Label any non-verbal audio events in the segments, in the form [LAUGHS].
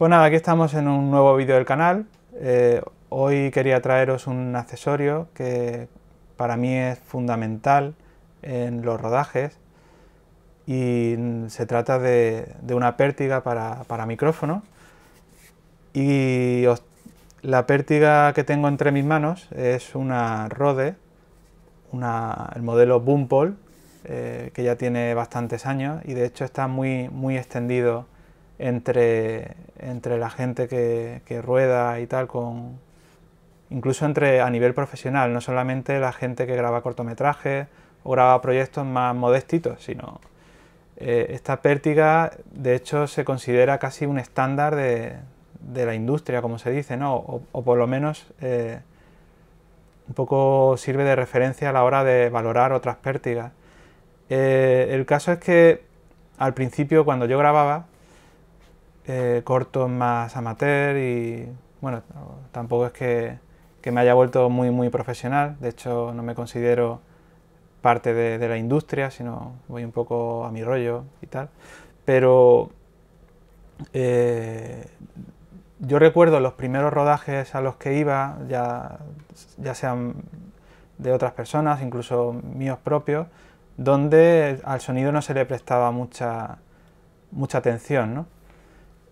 Bueno, pues aquí estamos en un nuevo vídeo del canal. Eh, hoy quería traeros un accesorio que para mí es fundamental en los rodajes y se trata de, una pértiga para, para micrófono y la pértiga que tengo entre mis manos es una Rode, el modelo Boompole eh, que ya tiene bastantes años y de hecho está muy, muy extendido entre, la gente que, rueda y tal, con, incluso entre, a nivel profesional, no solamente la gente que graba cortometrajes o graba proyectos más modestitos, sino eh, esta pértiga de hecho se considera casi un estándar de, la industria, como se dice, ¿no? o, por lo menos eh, un poco sirve de referencia a la hora de valorar otras pértigas. Eh, el caso es que al principio cuando yo grababa, eh, corto más amateur y bueno, tampoco es que, me haya vuelto muy, muy profesional, de hecho no me considero parte de, la industria, sino voy un poco a mi rollo y tal, pero eh, yo recuerdo los primeros rodajes a los que iba, ya, sean de otras personas, incluso míos propios, donde al sonido no se le prestaba mucha, mucha atención, ¿no?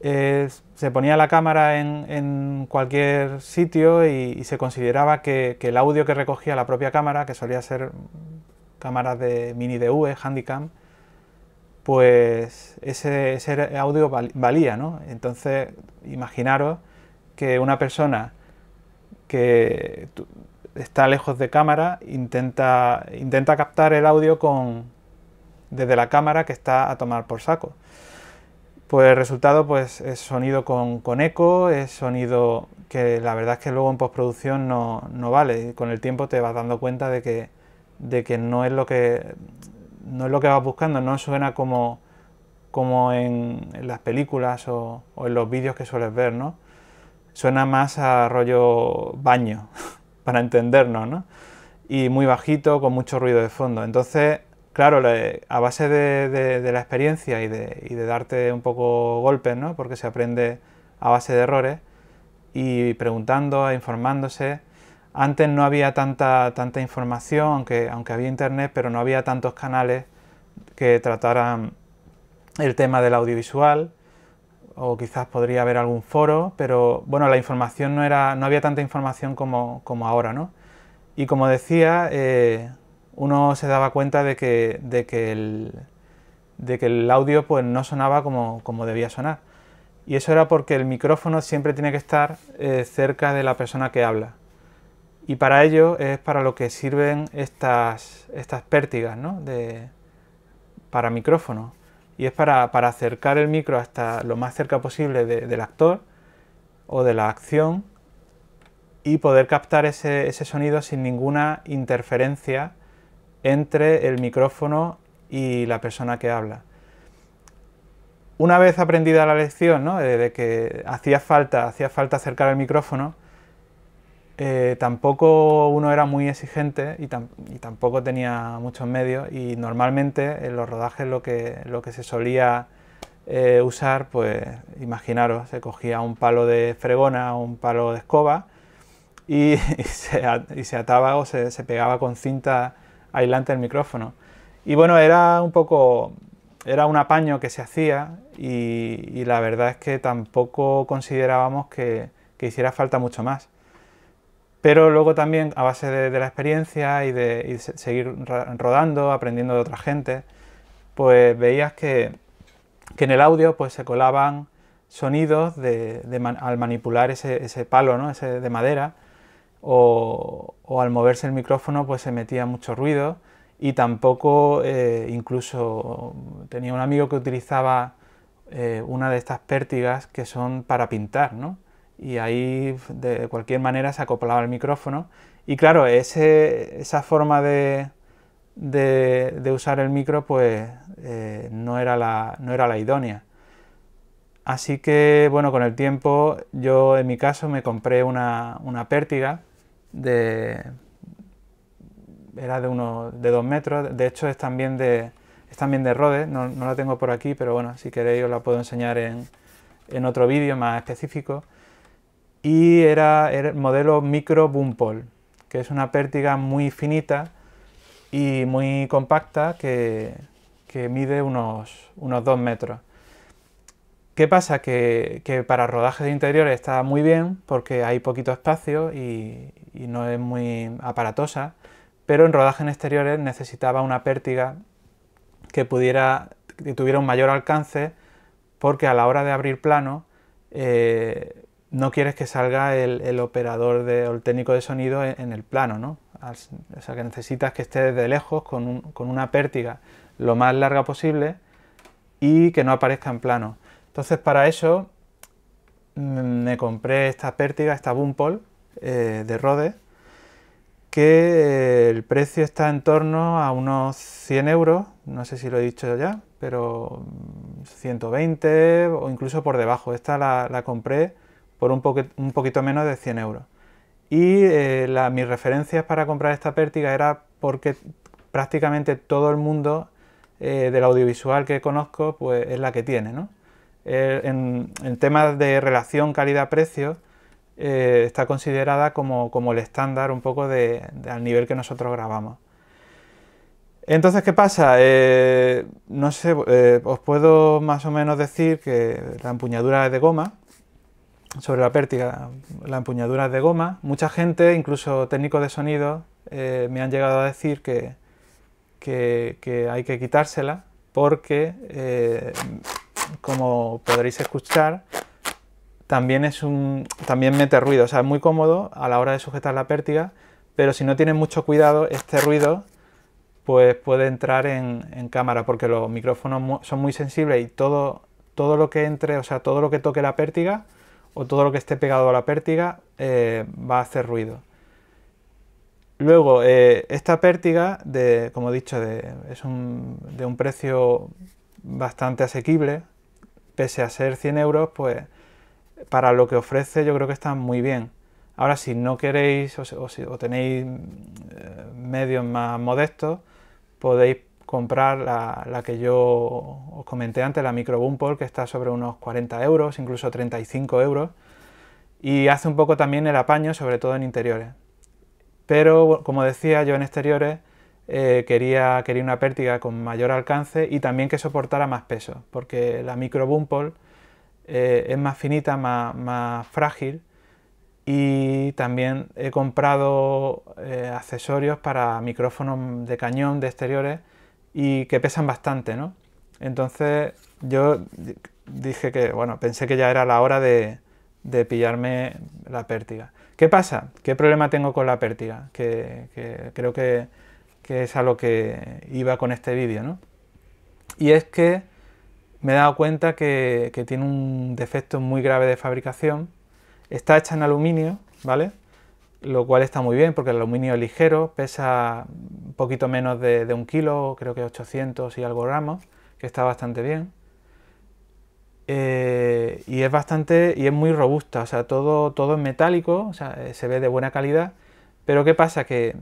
se ponía la cámara en, cualquier sitio y, se consideraba que, el audio que recogía la propia cámara, que solía ser cámaras de mini DV, eh, Handycam, pues ese, audio valía, ¿no? Entonces, imaginaros que una persona que está lejos de cámara intenta, intenta captar el audio con, desde la cámara que está a tomar por saco. Pues el resultado pues, es sonido con, eco, es sonido que la verdad es que luego en postproducción no, no vale. con el tiempo te vas dando cuenta de que, de que no es lo que no es lo que vas buscando, no suena como, como en, las películas o, en los vídeos que sueles ver, ¿no? Suena más a rollo baño, [LAUGHS] para entendernos, Y muy bajito, con mucho ruido de fondo. Entonces, claro, a base de, la experiencia y de, darte un poco golpes, ¿no? Porque se aprende a base de errores y preguntando e informándose. Antes no había tanta, tanta información, aunque, aunque había internet, pero no había tantos canales que trataran el tema del audiovisual o quizás podría haber algún foro, pero bueno, la información no era, no había tanta información como, como ahora, ¿no? Y como decía, eh, uno se daba cuenta de que, de que, el, audio pues, no sonaba como, debía sonar. Y eso era porque el micrófono siempre tiene que estar eh, cerca de la persona que habla. Y para ello es para lo que sirven estas, estas pértigas ¿no? para micrófono. Y es para, acercar el micro hasta lo más cerca posible del actor o de la acción y poder captar ese, ese sonido sin ninguna interferencia entre el micrófono y la persona que habla. Una vez aprendida la lección, ¿no? de que hacía falta, hacía falta acercar el micrófono, eh, tampoco uno era muy exigente y, tampoco tenía muchos medios y normalmente en los rodajes lo que, se solía eh, usar, pues imaginaros, se cogía un palo de fregona o un palo de escoba y, [LAUGHS] se, ataba o se pegaba con cinta aislante el micrófono. Y bueno, era un poco, era un apaño que se hacía y, la verdad es que tampoco considerábamos que, hiciera falta mucho más. Pero luego también a base de, la experiencia y de seguir rodando, aprendiendo de otra gente, pues veías que, en el audio pues se colaban sonidos de, al manipular ese, ese palo, ¿no? ese de madera, o, al moverse el micrófono pues se metía mucho ruido y tampoco eh, incluso tenía un amigo que utilizaba eh, una de estas pértigas que son para pintar, Y ahí de cualquier manera se acoplaba el micrófono. Y claro, esa forma de, usar el micro pues eh, no, era la, idónea. Así que bueno, con el tiempo yo en mi caso me compré una pértiga de, era de, uno, de metros, de hecho es también de, Rode, de no, la tengo por aquí, pero bueno, si queréis os la puedo enseñar en, otro vídeo más específico. Y era, el modelo micro boom pole, que es una pértiga muy finita y muy compacta que, mide unos, unos 2 metros. ¿Qué pasa? Que, para rodajes de interiores está muy bien porque hay poquito espacio y, no es muy aparatosa, pero en rodaje exteriores necesitaba una pértiga que, pudiera, tuviera un mayor alcance porque a la hora de abrir plano eh, no quieres que salga el, operador de, o el técnico de sonido en, el plano, ¿no? o sea que necesitas que esté desde lejos con una pértiga lo más larga posible y que no aparezca en plano. Entonces para eso mm, me compré esta pértiga, esta Bumpol eh, de Rode, que eh, el precio está en torno a unos 100 euros, no sé si lo he dicho ya, pero 120 mm, o incluso por debajo. Esta la, compré por un, poquito, menos de 100 euros. Y eh, mis referencias para comprar esta pértiga era porque prácticamente todo el mundo del audiovisual que conozco pues, es la que tiene, ¿no? Eh, en, temas de relación calidad-precio, eh, está considerada como, el estándar un poco de, al nivel que nosotros grabamos. Entonces, ¿qué pasa? Eh, no sé, os puedo más o menos decir que la empuñadura es de goma, sobre la pértiga, la empuñadura es de goma. Mucha gente, incluso técnicos de sonido, me han llegado a decir que, que hay que quitársela porque como podréis escuchar, también, también mete ruido, o sea, es muy cómodo a la hora de sujetar la pértiga, pero si no tienes mucho cuidado, este ruido pues puede entrar en, cámara, porque los micrófonos son muy sensibles y todo, todo lo que entre, o sea, todo lo que toque la pértiga o todo lo que esté pegado a la pértiga eh, va a hacer ruido. Luego, eh, esta pértiga, como he dicho, es de un precio bastante asequible, pese a ser 100 euros, pues para lo que ofrece yo creo que está muy bien. Ahora, si no queréis o, tenéis eh, medios más modestos, podéis comprar la, que yo os comenté antes, la Micro que está sobre unos 40 euros, incluso 35 euros, y hace un poco también el apaño, sobre todo en interiores. Pero, como decía, yo en exteriores eh, quería, quería una pértiga con mayor alcance y también que soportara más peso, porque la micro Bumple eh, es más finita, más, más, frágil y también he comprado eh, accesorios para micrófonos de cañón de exteriores y que pesan bastante, ¿no? Entonces yo dije que, bueno, pensé que ya era la hora de, pillarme la pértiga. ¿Qué pasa? ¿Qué problema tengo con la pértiga? que creo que que es a lo que iba con este vídeo, ¿no? Y es que me he dado cuenta que, tiene un defecto muy grave de fabricación. Está hecha en aluminio, ¿vale? Lo cual está muy bien porque el aluminio es ligero, pesa un poquito menos de, un kilo, creo que 800 y algo gramos, que está bastante bien. Eh, y es bastante y es muy robusta, o sea, todo, todo es metálico, o sea, eh, se ve de buena calidad. Pero ¿qué pasa? Que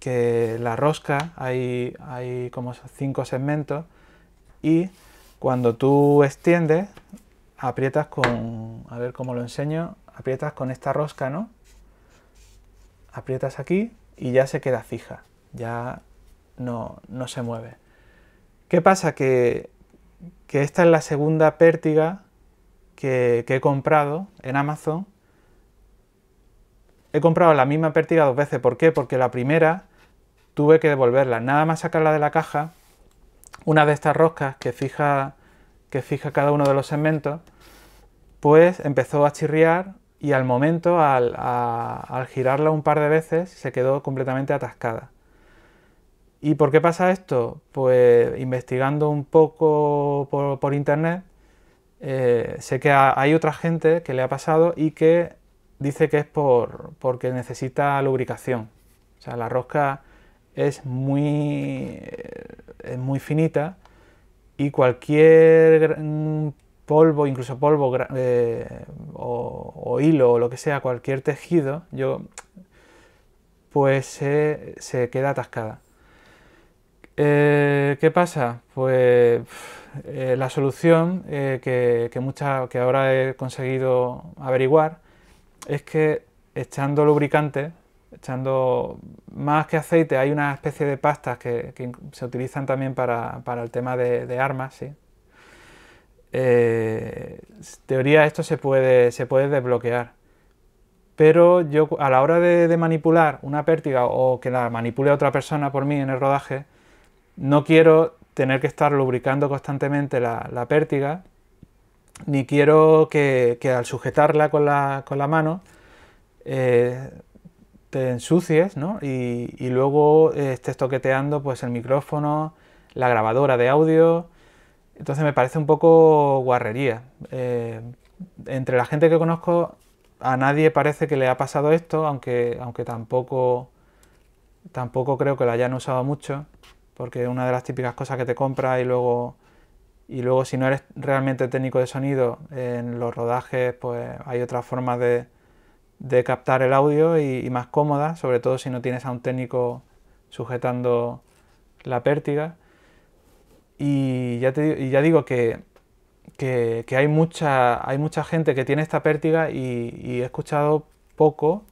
que la rosca hay, como cinco segmentos y cuando tú extiendes aprietas con, a ver cómo lo enseño, aprietas con esta rosca, ¿no? Aprietas aquí y ya se queda fija, ya no, no se mueve. ¿Qué pasa? Que, esta es la segunda pértiga que he comprado en Amazon he comprado la misma pértiga dos veces. ¿Por qué? Porque la primera tuve que devolverla. Nada más sacarla de la caja, una de estas roscas que fija, que fija cada uno de los segmentos, pues empezó a chirriar y al momento, al, girarla un par de veces, se quedó completamente atascada. ¿Y por qué pasa esto? Pues investigando un poco por, internet, eh, sé que hay otra gente que le ha pasado y que dice que es por, porque necesita lubricación. O sea, la rosca es muy, eh, es muy finita y cualquier polvo, incluso polvo eh, o, hilo o lo que sea, cualquier tejido, yo pues se, queda atascada. Eh, ¿Qué pasa? Pues la solución que, que, mucha, que ahora he conseguido averiguar es que echando lubricante, echando más que aceite, hay una especie de pastas que, se utilizan también para, el tema de, armas, eh, en teoría esto se puede, se puede desbloquear. Pero yo a la hora de, manipular una pértiga o que la manipule otra persona por mí en el rodaje, no quiero tener que estar lubricando constantemente la pértiga ni quiero que, al sujetarla con la, mano eh, te ensucies, ¿no? Y, luego estés toqueteando pues el micrófono, la grabadora de audio. Entonces me parece un poco guarrería. Eh, entre la gente que conozco, a nadie parece que le ha pasado esto, aunque, tampoco, tampoco creo que lo hayan usado mucho, porque es una de las típicas cosas que te compras y luego y luego si no eres realmente técnico de sonido, en los rodajes pues hay otras formas de, captar el audio y, más cómoda, sobre todo si no tienes a un técnico sujetando la pértiga. Y ya, ya digo que, hay, mucha, hay mucha gente que tiene esta pértiga y, he escuchado poco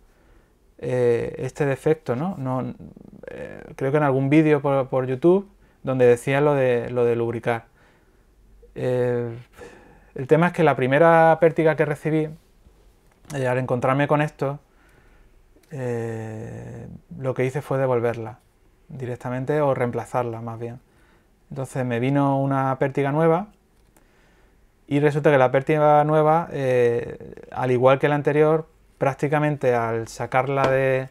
eh, este defecto, ¿no? Eh, creo que en algún vídeo por, por, YouTube donde decía lo de, lo de lubricar eh, el tema es que la primera pértiga que recibí, eh, al encontrarme con esto, eh, lo que hice fue devolverla directamente o reemplazarla más bien. Entonces me vino una pértiga nueva y resulta que la pértiga nueva, al igual que la anterior, prácticamente al sacarla de...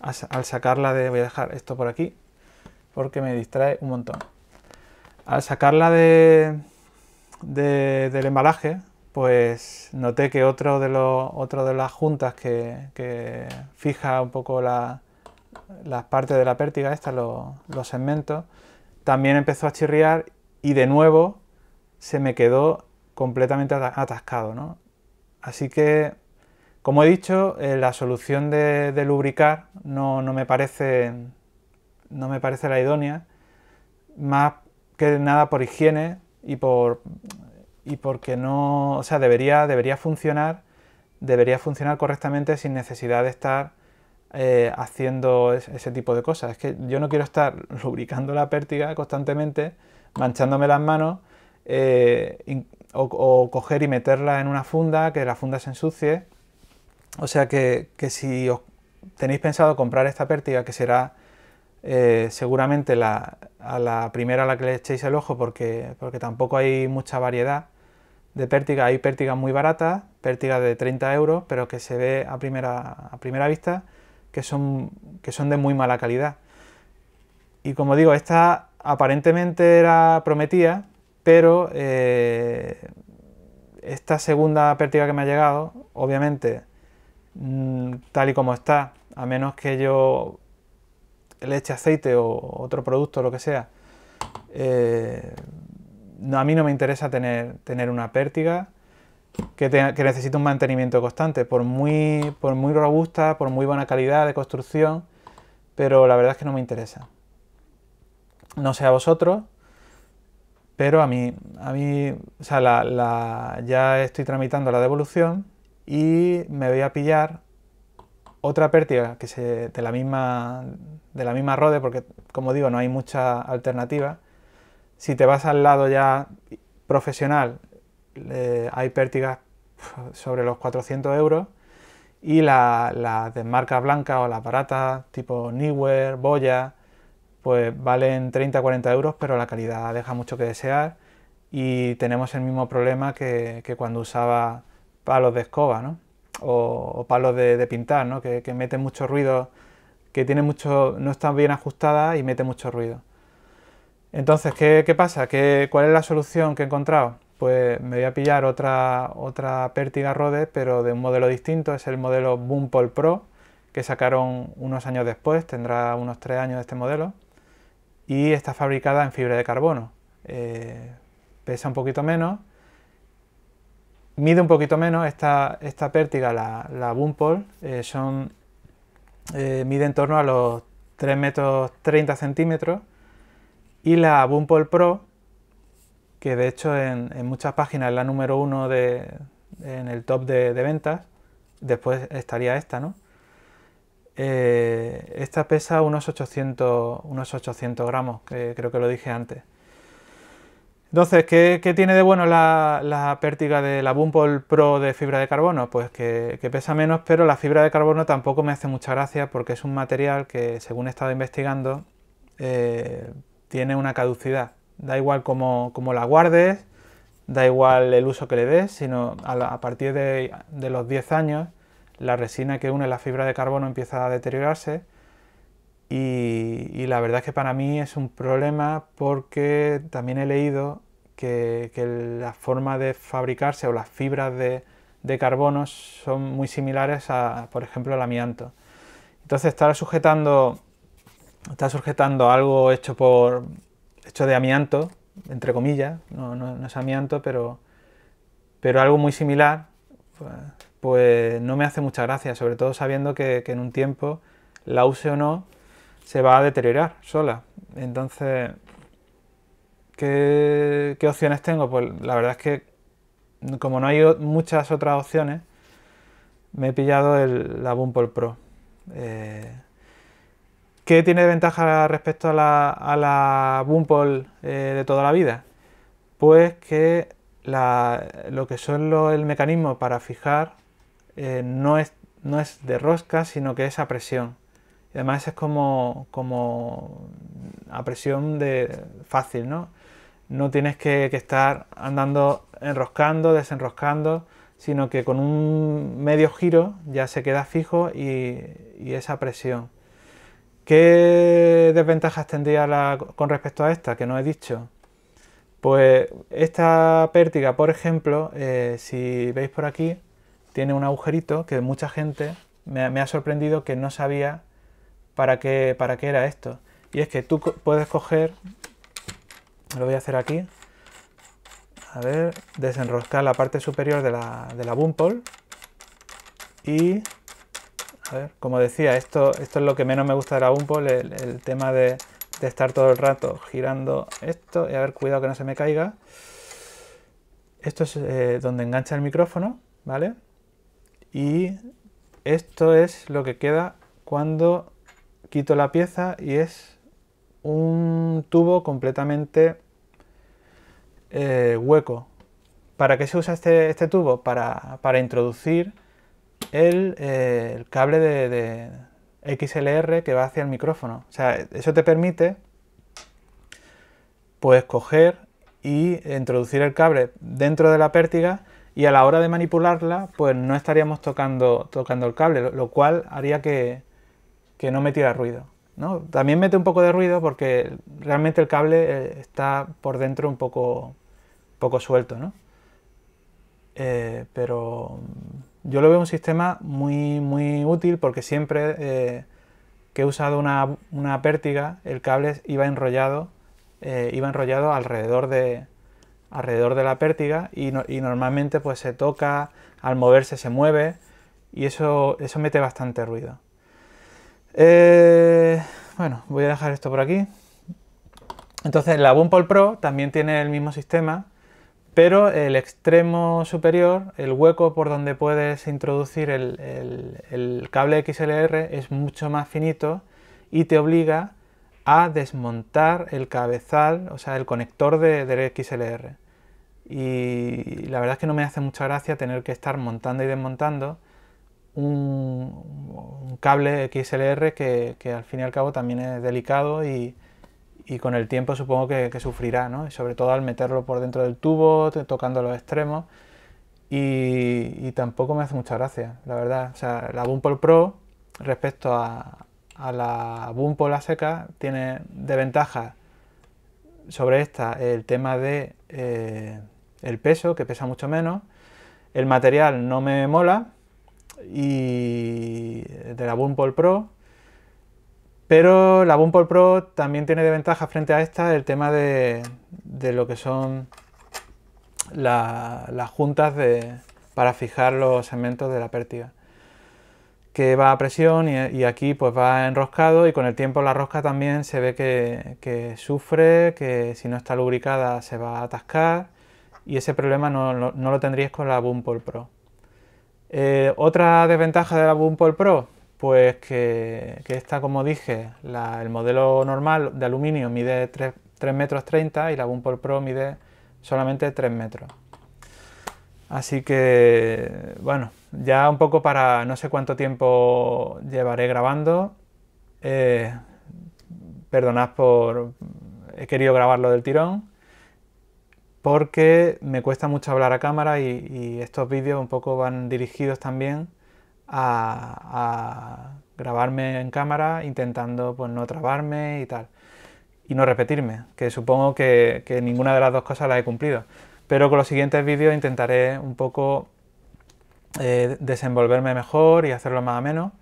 Al sacarla de... Voy a dejar esto por aquí porque me distrae un montón. Al sacarla de del embalaje, pues noté que otro de, los, otro de las juntas que, fija un poco las partes de la pértiga, esta, los, segmentos, también empezó a chirriar y de nuevo se me quedó completamente atascado. Así que, como he dicho, eh, la solución de, lubricar no, no, me parece, no me parece la idónea, más que nada por higiene, y por y porque no, o sea, debería, debería funcionar, debería funcionar correctamente sin necesidad de estar eh, haciendo ese tipo de cosas. Es que yo no quiero estar [LAUGHS] lubricando la pértiga constantemente, manchándome las manos, eh, o, coger y meterla en una funda, que la funda se ensucie. O sea que, que si os tenéis pensado comprar esta pértiga, que será eh, seguramente a la primera a la que le echéis el ojo porque, porque tampoco hay mucha variedad de pértigas, hay pértigas muy barata pértiga de 30 euros, pero que se ve a primera, a primera vista que son, que son de muy mala calidad. Y como digo, esta aparentemente era prometida, pero eh, esta segunda pértiga que me ha llegado, obviamente, mm, tal y como está, a menos que yo leche, aceite o otro producto, lo que sea, eh, no, a mí no me interesa tener, tener una pértiga que, que necesita un mantenimiento constante, por muy, por muy robusta, por muy buena calidad de construcción, pero la verdad es que no me interesa. No sé a vosotros, pero a mí, a mí o sea, ya estoy tramitando la devolución y me voy a pillar otra pértiga que se, de, la misma, de la misma Rode, porque como digo, no hay mucha alternativa. Si te vas al lado ya profesional, hay pértigas sobre los 400 euros y las la de marca blanca o las baratas tipo Neewer, Boya, pues valen 30-40 euros, pero la calidad deja mucho que desear y tenemos el mismo problema que, que cuando usaba palos de escoba, ¿no? o, palos de, pintar, que, mete mucho ruido, que tiene mucho, no está bien ajustada y mete mucho ruido. Entonces, ¿qué, pasa? ¿Qué, ¿Cuál es la solución que he encontrado? Pues me voy a pillar otra, otra pértiga Rode, pero de un modelo distinto, es el modelo Boompol Pro, que sacaron unos años después, tendrá unos tres años este modelo, y está fabricada en fibra de carbono. Eh, pesa un poquito menos, mide un poquito menos esta, esta pértiga, la, la Boompole, eh, son, eh, mide en torno a los 3 metros 30 centímetros y la Boompole Pro, que de hecho en, muchas páginas es la número uno de, en el top de, ventas, después estaría esta, ¿no? Eh, esta pesa unos 800, unos 800 gramos, que creo que lo dije antes. Entonces, ¿qué, tiene de bueno la, pértiga de la Bumble Pro de fibra de carbono? Pues que, pesa menos, pero la fibra de carbono tampoco me hace mucha gracia porque es un material que, según he estado investigando, eh, tiene una caducidad. Da igual cómo, la guardes, da igual el uso que le des, sino a, partir de, de los 10 años, la resina que une la fibra de carbono empieza a deteriorarse y, la verdad es que para mí es un problema porque también he leído que, la forma de fabricarse o las fibras de, de carbono son muy similares a, por ejemplo, el amianto. Entonces estar sujetando, estar sujetando algo hecho por hecho de amianto, entre comillas, no, no, es amianto, pero, pero algo muy similar, pues, pues, no me hace mucha gracia, sobre todo sabiendo que, que en un tiempo, la use o no, se va a deteriorar sola. Entonces, ¿qué, opciones tengo? Pues la verdad es que como no hay muchas otras opciones, me he pillado el, la Bumpole Pro. Eh, ¿Qué tiene de ventaja respecto a la, a eh, de toda la vida? Pues que lo que son el mecanismo para fijar eh, no, es, no es de rosca, sino que es a presión además es como, como a presión de fácil, ¿no? No tienes que, estar andando enroscando, desenroscando, sino que con un medio giro ya se queda fijo y, esa presión. ¿Qué desventajas tendría con respecto a esta que no he dicho? Pues esta pértiga, por ejemplo, eh, si veis por aquí, tiene un agujerito que mucha gente me, me, ha sorprendido que no sabía para qué, para era esto. Y es que tú puedes coger, lo voy a hacer aquí, a ver, desenroscar la parte superior de la, de y, a ver, como decía, esto, esto es lo que menos me gusta de la Boompole el, el tema de, de estar todo el rato girando esto y a ver, cuidado que no se me caiga. Esto es eh, donde engancha el micrófono, ¿vale? Y esto es lo que queda cuando quito la pieza y es un tubo completamente eh, hueco. ¿Para qué se usa este, este, tubo? Para, introducir eh, el, cable de, XLR que va hacia el micrófono. O sea, eso te permite pues coger y introducir el cable dentro de la pértiga y a la hora de manipularla pues no estaríamos tocando, tocando el cable, lo cual haría que, que no metiera ruido. ¿no? También mete un poco de ruido porque realmente el cable eh, está por dentro un poco, poco suelto. Eh, pero yo lo veo un sistema muy, muy útil porque siempre eh, que he usado una, pértiga, el cable iba enrollado, iba enrollado alrededor de, alrededor de la pértiga y, y, normalmente pues se toca, al moverse se mueve y eso, eso mete bastante ruido. Eh, bueno, voy a dejar esto por aquí. Entonces, la boompol Pro también tiene el mismo sistema, pero el extremo superior, el hueco por donde puedes introducir el, cable XLR es mucho más finito y te obliga a desmontar el cabezal, o sea, el conector de, XLR. Y la verdad es que no me hace mucha gracia tener que estar montando y desmontando un, cable XLR que, al fin y al cabo también es delicado y, con el tiempo supongo que, sufrirá, ¿no? Y sobre todo al meterlo por dentro del tubo, tocando los extremos. Y, tampoco me hace mucha gracia, la verdad. sea, la Boompol Pro respecto a, la Boompol la seca tiene de ventaja sobre esta el tema de eh, el peso, que pesa mucho menos. El material no me mola, y de la Pole Pro. Pero la Pole Pro también tiene de ventaja frente a esta el tema de, lo que son las juntas para fijar los segmentos de la pértiga. Que va a presión y, aquí pues va enroscado y con el tiempo la rosca también se ve que, sufre, que si no está lubricada se va a atascar y ese problema no, lo tendrías con la Pole Pro. Eh, otra desventaja de la Pole Pro, pues que, esta, como dije, el modelo normal de aluminio mide 3, metros 30 y la Pole Pro mide solamente 3 metros. Así que, bueno, ya un poco para no sé cuánto tiempo llevaré grabando. Eh, perdonad por... he querido grabarlo del tirón porque me cuesta mucho hablar a cámara y, estos vídeos un poco van dirigidos también a, grabarme en cámara intentando pues no trabarme y tal y no repetirme, que supongo que, ninguna de las dos cosas las he cumplido. Pero con los siguientes vídeos intentaré un poco eh, desenvolverme mejor y hacerlo más menos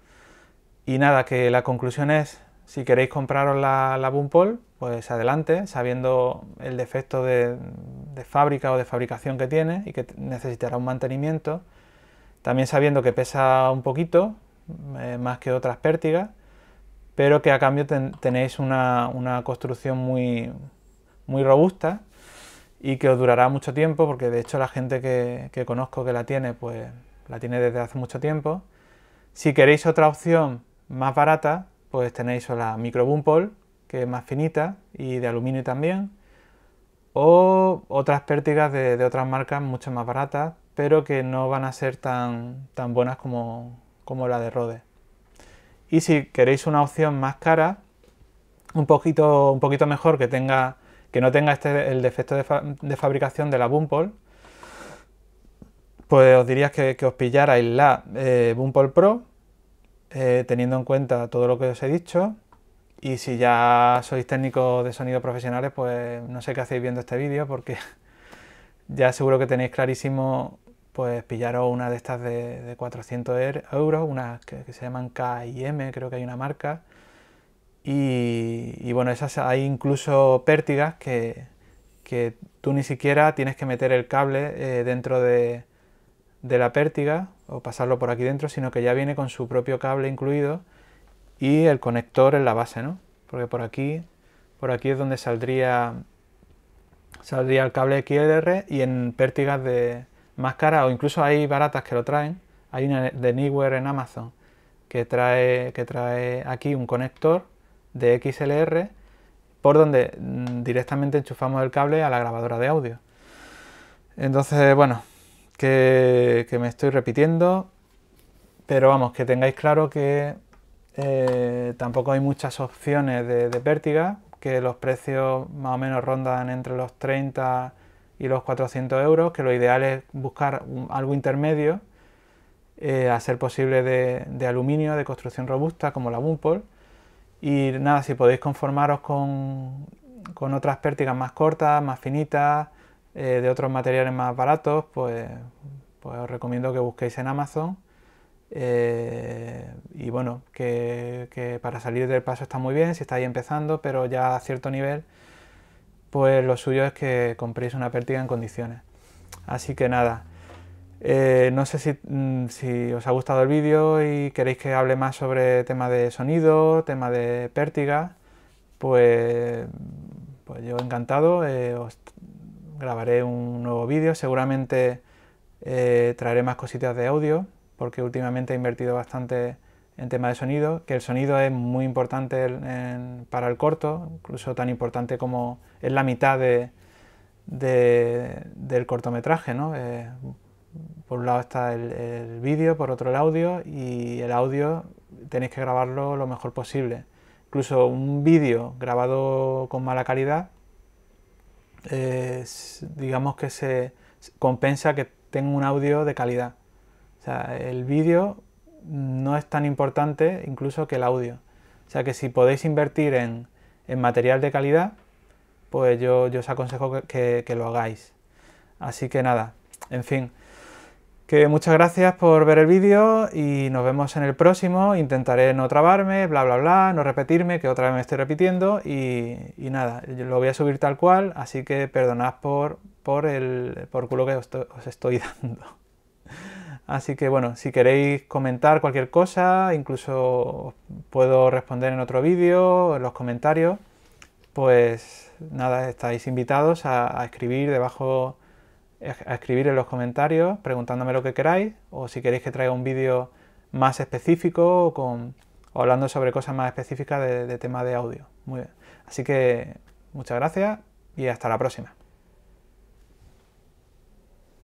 Y nada, que la conclusión es, si queréis compraros la, la Boompol, pues adelante, sabiendo el defecto de, fábrica o de fabricación que tiene y que necesitará un mantenimiento. También sabiendo que pesa un poquito, eh, más que otras pértigas, pero que a cambio tenéis una, construcción muy, muy robusta y que os durará mucho tiempo, porque de hecho la gente que, conozco que la tiene, pues la tiene desde hace mucho tiempo. Si queréis otra opción más barata, pues tenéis la la Boom Pole, que es más finita, y de aluminio también. O otras pértigas de, otras marcas mucho más baratas, pero que no van a ser tan, tan buenas como, la de Rode. Y si queréis una opción más cara, un poquito, un poquito mejor que tenga que no tenga este, el defecto de, fabricación de la Bumpol pues os diría que, os pillarais la eh, Pro, eh, teniendo en cuenta todo lo que os he dicho, y si ya sois técnicos de sonido profesionales, pues no sé qué hacéis viendo este vídeo porque [LAUGHS] ya seguro que tenéis clarísimo pues pillaros una de estas de, 400 er-, euros, unas que, se llaman K creo que hay una marca. Y, bueno, esas hay incluso pértigas que, tú ni siquiera tienes que meter el cable eh, dentro de la pértiga o pasarlo por aquí dentro, sino que ya viene con su propio cable incluido y el conector en la base, ¿no? Porque por aquí, por aquí es donde saldría, saldría el cable XLR y en pértigas de cara, o incluso hay baratas que lo traen. Hay una de Neewer en Amazon que trae, que trae aquí un conector de XLR por donde mm, directamente enchufamos el cable a la grabadora de audio. Entonces, bueno, que me estoy repitiendo, pero vamos, que tengáis claro que eh, tampoco hay muchas opciones de, de, pértiga, que los precios más o menos rondan entre los 30 y los 400 euros, que lo ideal es buscar algo intermedio, eh, a ser posible de, aluminio, de construcción robusta, como la Bumpol. Y nada, si podéis conformaros con, otras pértigas más cortas, más finitas, eh, de otros materiales más baratos, pues, pues os recomiendo que busquéis en Amazon eh, y bueno, que, para salir del paso está muy bien si estáis empezando, pero ya a cierto nivel, pues lo suyo es que compréis una pértiga en condiciones. Así que nada, eh, no sé mm, si, os ha gustado el vídeo y queréis que hable más sobre tema de sonido, tema de pértiga, pues, pues yo encantado, eh, os grabaré un nuevo vídeo, seguramente traeré más cositas de audio porque últimamente he invertido bastante en tema de sonido, que el sonido es muy importante para el corto, incluso tan importante como es la mitad del cortometraje. ¿no? Eh, por un lado está el, vídeo, por otro el audio, y el audio tenéis que grabarlo lo mejor posible. Incluso un vídeo grabado con mala calidad, eh, digamos que se compensa que tenga un audio de calidad sea, el vídeo no es tan importante incluso que el audio. O sea que si podéis invertir en, material de calidad, pues yo, os aconsejo que, lo hagáis. Así que nada, en fin. Que muchas gracias por ver el vídeo y nos vemos en el próximo. Intentaré no trabarme, bla, bla, bla, no repetirme, que otra vez me estoy repitiendo. Y, nada, lo voy a subir tal cual, así que perdonad por, por el por culo que os estoy [LAUGHS] dando. Así que bueno, si queréis comentar cualquier cosa, incluso puedo responder en otro vídeo, en los comentarios, pues nada, estáis invitados a, escribir debajo, a escribir en los comentarios preguntándome lo que queráis, o si queréis que traiga un vídeo más específico o, con, hablando sobre cosas más específicas de, de tema de audio. Muy bien. Así que muchas gracias y hasta la próxima.